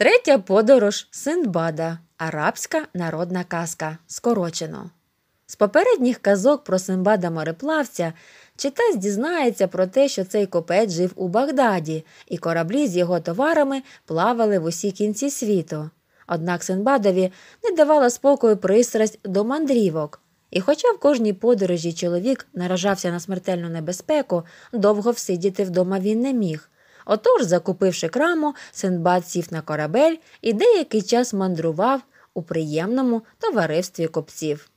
Третя подорож Синдбада, арабська народна казка. Скорочено. З попередніх казок про Симбада мореплавця читець дізнається про те, що цей копець жив у Багдаді, і кораблі з його товарами плавали в усі кінці світу. Однак Синбадові не давала спокою пристрасть до мандрівок. І, хоча в кожній подорожі чоловік наражався на смертельну небезпеку, довго всидіти вдома він не міг. Отож, закупивши краму, Синдбад сів на корабель і деякий час мандрував у приємному товаристві копців.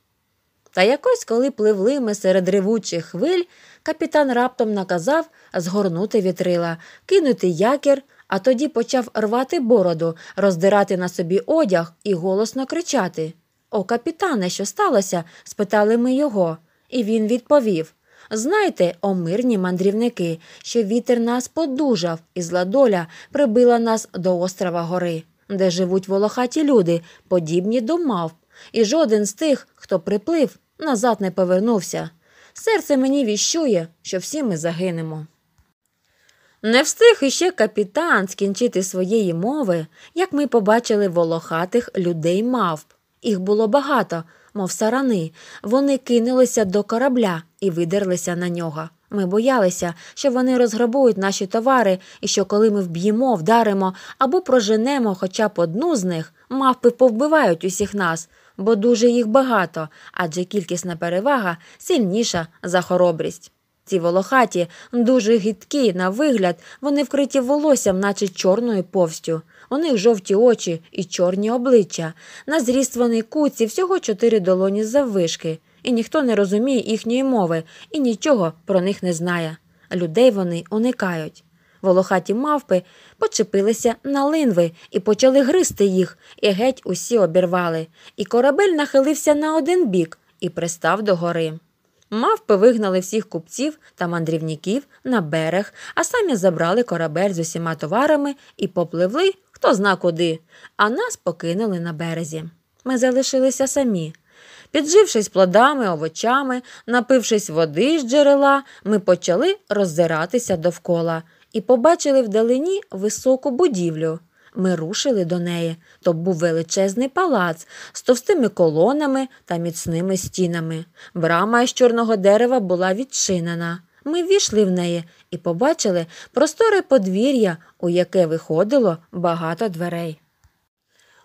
Та якось, коли пливли ми серед ревучих хвиль, капітан раптом наказав згорнути вітрила, кинути якір, а тоді почав рвати бороду, роздирати на собі одяг і голосно кричати. О, капітане, що сталося? спитали ми його, і він відповів Знайте, о мирні мандрівники, що вітер нас подужав, і зла доля прибила нас до острова гори, де живуть волохаті люди, подібні до мавп, і жоден з тих, хто приплив, назад не повернувся. Серце мені віщує, що всі ми загинемо. Не встиг іще капітан скінчити своєї мови, як ми побачили волохатих людей мавп. Їх було багато, мов сарани. Вони кинулися до корабля і видерлися на нього. Ми боялися, що вони розграбують наші товари і що, коли ми вб'ємо, вдаримо або проженемо хоча б одну з них, мавпи повбивають усіх нас, бо дуже їх багато, адже кількісна перевага сильніша за хоробрість. Ці волохаті дуже гидкі на вигляд, вони вкриті волоссям, наче чорною повстю. У них жовті очі і чорні обличчя. На зріст вони куці, всього чотири долоні заввишки, і ніхто не розуміє їхньої мови і нічого про них не знає. Людей вони уникають. Волохаті мавпи почепилися на линви і почали гризти їх, і геть усі обірвали. І корабель нахилився на один бік і пристав до гори. Мавпи вигнали всіх купців та мандрівників на берег, а самі забрали корабель з усіма товарами і попливли хто зна куди, а нас покинули на березі. Ми залишилися самі. Піджившись плодами, овочами, напившись води з джерела, ми почали роззиратися довкола і побачили вдалині високу будівлю. Ми рушили до неї. То був величезний палац з товстими колонами та міцними стінами. Брама із чорного дерева була відчинена. Ми ввійшли в неї і побачили просторе подвір'я, у яке виходило багато дверей.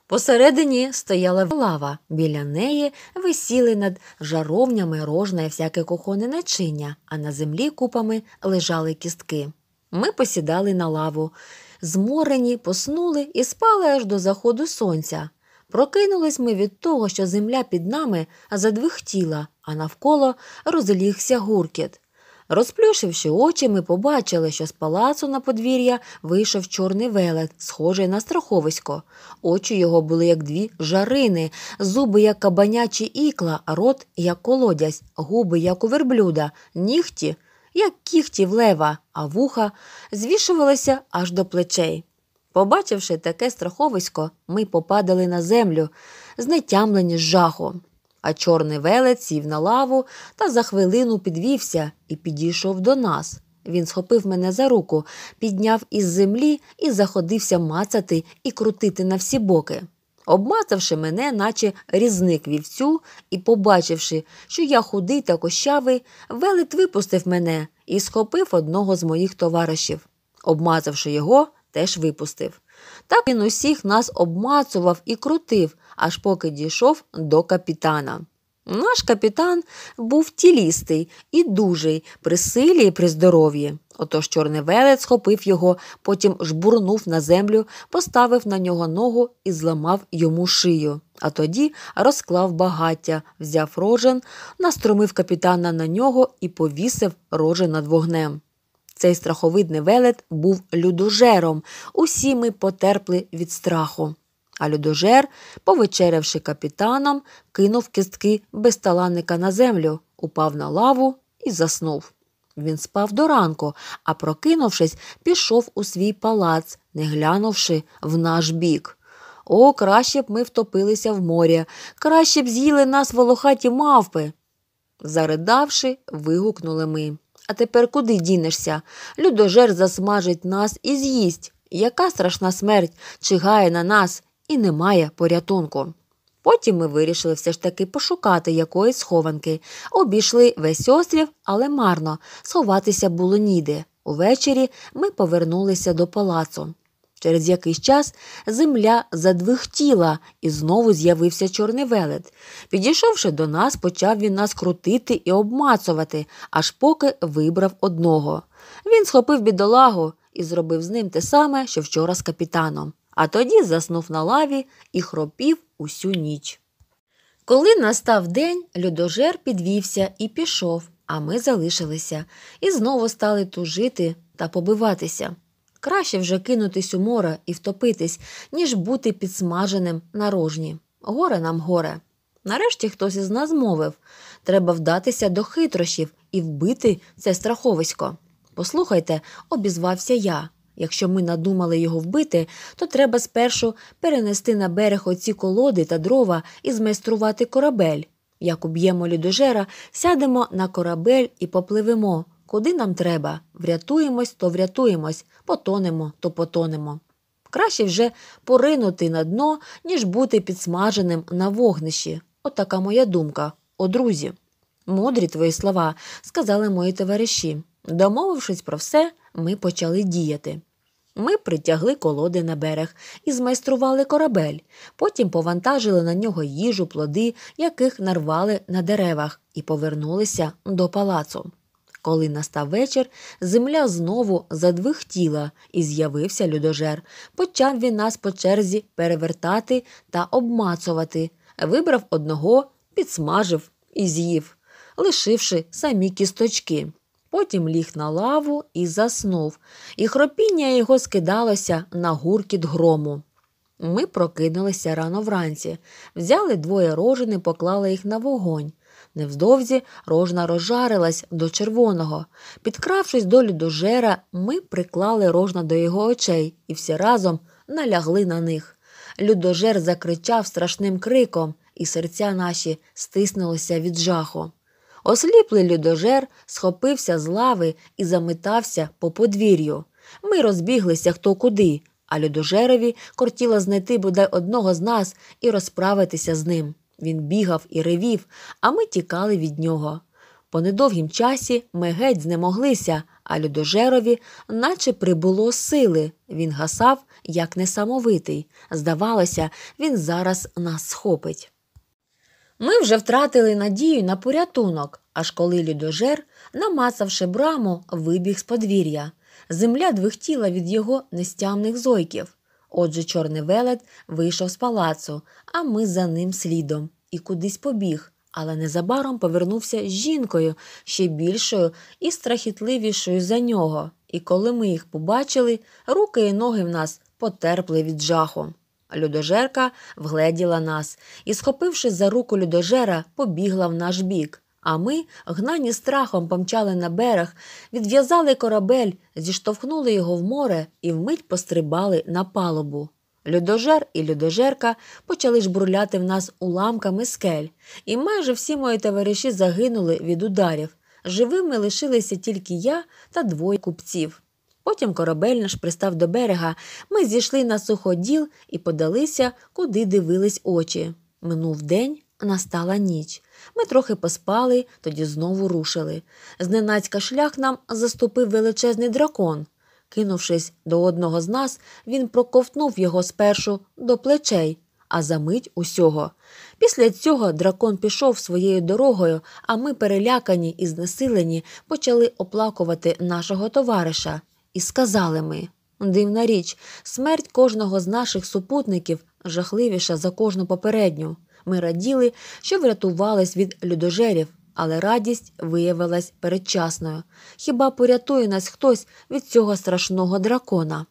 Посередині стояла лава, біля неї висіли над жаровнями рожна всяке кухонне начиння, а на землі купами лежали кістки. Ми посідали на лаву. Зморені, поснули і спали аж до заходу сонця. Прокинулись ми від того, що земля під нами задвихтіла, а навколо розлігся гуркіт. Розплюшивши очі, ми побачили, що з палацу на подвір'я вийшов чорний велет, схожий на страховисько. Очі його були як дві жарини, зуби, як кабанячі ікла, рот, як колодязь, губи, як у верблюда, нігті, як кіхтів лева, а вуха звішувалися аж до плечей. Побачивши таке страховисько, ми попадали на землю, знетямлені з жахом. А чорний велет сів на лаву та за хвилину підвівся і підійшов до нас. Він схопив мене за руку, підняв із землі і заходився мацати і крутити на всі боки. Обмацавши мене, наче різник вівцю, і побачивши, що я худий та кощавий, велет випустив мене і схопив одного з моїх товаришів. Обмацавши його, теж випустив. Так він усіх нас обмацував і крутив, аж поки дійшов до капітана. Наш капітан був тілістий і дужий, при силі і при здоров'ї. Отож чорний велець схопив його, потім жбурнув на землю, поставив на нього ногу і зламав йому шию. А тоді розклав багаття, взяв рожен, настромив капітана на нього і повісив рожен над вогнем. Цей страховидний велет був людожером. Усі ми потерпли від страху. А людожер, повечерявши капітаном, кинув кістки безталанника на землю, упав на лаву і заснув. Він спав до ранку, а прокинувшись, пішов у свій палац, не глянувши в наш бік. О, краще б ми втопилися в море, краще б з'їли нас волохаті мавпи. Заридавши, вигукнули ми. А тепер куди дінешся? Людожер засмажить нас і з'їсть. Яка страшна смерть чигає на нас, і немає порятунку. Потім ми вирішили все ж таки пошукати якоїсь схованки. Обійшли весь острів, але марно. Сховатися було ніде. Увечері ми повернулися до палацу. Через якийсь час земля задвихтіла і знову з'явився чорний велет. Підійшовши до нас, почав він нас крутити і обмацувати, аж поки вибрав одного. Він схопив бідолагу і зробив з ним те саме, що вчора з капітаном а тоді заснув на лаві і хропів усю ніч. Коли настав день, людожер підвівся і пішов, а ми залишилися і знову стали тужити та побиватися. Краще вже кинутись у море і втопитись, ніж бути підсмаженим на рожні. Горе нам горе. Нарешті хтось із нас мовив треба вдатися до хитрощів і вбити це страховисько. Послухайте, обізвався я. Якщо ми надумали його вбити, то треба спершу перенести на берег оці колоди та дрова і змайструвати корабель. Як уб'ємо людожера, сядемо на корабель і попливемо. Куди нам треба? Врятуємось, то врятуємось, потонемо, то потонемо. Краще вже поринути на дно, ніж бути підсмаженим на вогнищі. Отака моя думка, о друзі. Мудрі твої слова, сказали мої товариші. Домовившись про все, ми почали діяти. Ми притягли колоди на берег і змайстрували корабель, потім повантажили на нього їжу, плоди, яких нарвали на деревах, і повернулися до палацу. Коли настав вечір, земля знову задвихтіла і з'явився людожер. Почав він нас по черзі перевертати та обмацувати, вибрав одного, підсмажив і з'їв, лишивши самі кісточки. Потім ліг на лаву і заснув, і хропіння його скидалося на гуркіт грому. Ми прокинулися рано вранці, взяли двоє рожин і поклали їх на вогонь. Невздовзі рожна розжарилась до червоного. Підкравшись до людожера, ми приклали рожна до його очей і всі разом налягли на них. Людожер закричав страшним криком, і серця наші стиснулися від жаху. Осліплий людожер схопився з лави і замитався по подвір'ю. Ми розбіглися хто куди, а людожерові кортіло знайти бодай одного з нас і розправитися з ним. Він бігав і ревів, а ми тікали від нього. По недовгім часі ми геть знемоглися, а людожерові, наче прибуло сили. Він гасав, як несамовитий. Здавалося, він зараз нас схопить. Ми вже втратили надію на порятунок, аж коли людожер, намацавши браму, вибіг з подвір'я. Земля двихтіла від його нестямних зойків. Отже, чорний велет вийшов з палацу, а ми за ним слідом і кудись побіг, але незабаром повернувся з жінкою ще більшою і страхітливішою за нього. І коли ми їх побачили, руки і ноги в нас потерпли від жаху. Людожерка вгледіла нас і, схопивши за руку людожера, побігла в наш бік. А ми, гнані страхом, помчали на берег, відв'язали корабель, зіштовхнули його в море і вмить пострибали на палубу. Людожер і людожерка почали жбурляти в нас уламками скель, і майже всі мої товариші загинули від ударів. Живими лишилися тільки я та двоє купців. Потім корабель наш пристав до берега, ми зійшли на суходіл і подалися, куди дивились очі. Минув день, настала ніч. Ми трохи поспали, тоді знову рушили. Зненацька шлях нам заступив величезний дракон. Кинувшись до одного з нас, він проковтнув його спершу до плечей, а за мить усього. Після цього дракон пішов своєю дорогою, а ми, перелякані і знесилені, почали оплакувати нашого товариша і сказали ми дивна річ, смерть кожного з наших супутників жахливіша за кожну попередню. Ми раділи, що врятувались від людожерів, але радість виявилась передчасною. Хіба порятує нас хтось від цього страшного дракона?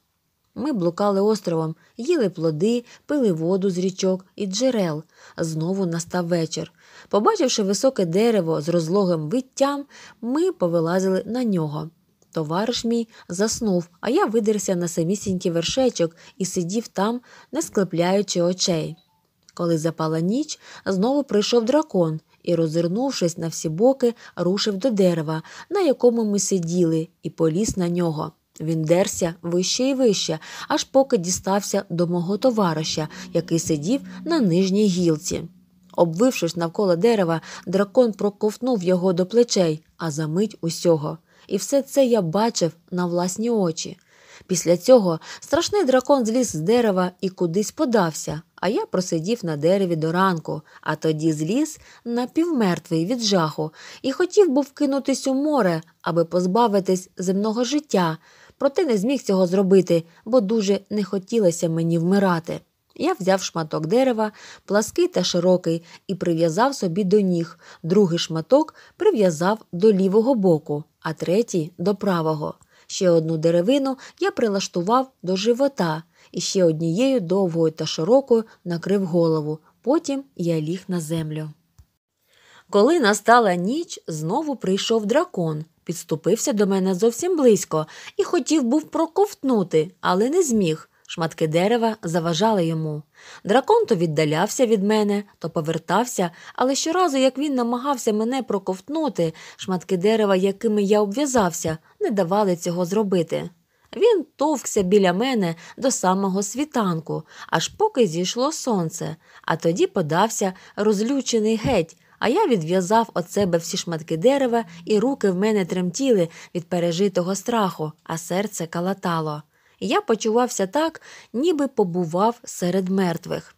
Ми блукали островом, їли плоди, пили воду з річок і джерел. Знову настав вечір. Побачивши високе дерево з розлогим виттям, ми повилазили на нього. Товариш мій заснув, а я видерся на самісінький вершечок і сидів там, не склепляючи очей. Коли запала ніч, знову прийшов дракон і, розвернувшись на всі боки, рушив до дерева, на якому ми сиділи, і поліз на нього. Він дерся вище і вище, аж поки дістався до мого товариша, який сидів на нижній гілці. Обвившись навколо дерева, дракон проковтнув його до плечей, а за мить усього і все це я бачив на власні очі. Після цього страшний дракон зліз з дерева і кудись подався, а я просидів на дереві до ранку, а тоді зліз напівмертвий від жаху і хотів був кинутись у море, аби позбавитись земного життя, проте не зміг цього зробити, бо дуже не хотілося мені вмирати. Я взяв шматок дерева, плаский та широкий, і прив'язав собі до ніг. Другий шматок прив'язав до лівого боку, а третій до правого. Ще одну деревину я прилаштував до живота і ще однією довгою та широкою накрив голову. Потім я ліг на землю. Коли настала ніч, знову прийшов дракон. Підступився до мене зовсім близько і хотів був проковтнути, але не зміг. Шматки дерева заважали йому. Дракон то віддалявся від мене, то повертався, але щоразу, як він намагався мене проковтнути, шматки дерева, якими я обв'язався, не давали цього зробити. Він товкся біля мене до самого світанку, аж поки зійшло сонце, а тоді подався розлючений геть, а я відв'язав від себе всі шматки дерева, і руки в мене тремтіли від пережитого страху, а серце калатало я почувався так, ніби побував серед мертвих.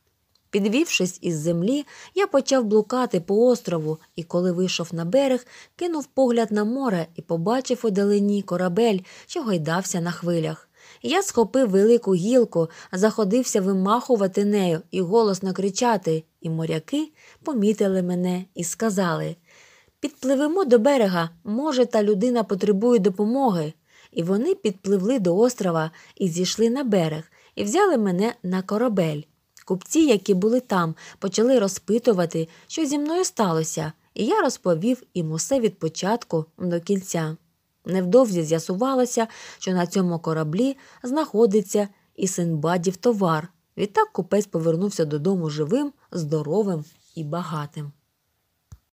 Підвівшись із землі, я почав блукати по острову і, коли вийшов на берег, кинув погляд на море і побачив у далині корабель, що гойдався на хвилях. Я схопив велику гілку, заходився вимахувати нею і голосно кричати, і моряки помітили мене і сказали Підпливемо до берега, може, та людина потребує допомоги і вони підпливли до острова і зійшли на берег, і взяли мене на корабель. Купці, які були там, почали розпитувати, що зі мною сталося, і я розповів їм усе від початку до кінця. Невдовзі з'ясувалося, що на цьому кораблі знаходиться і синбадів товар. Відтак купець повернувся додому живим, здоровим і багатим.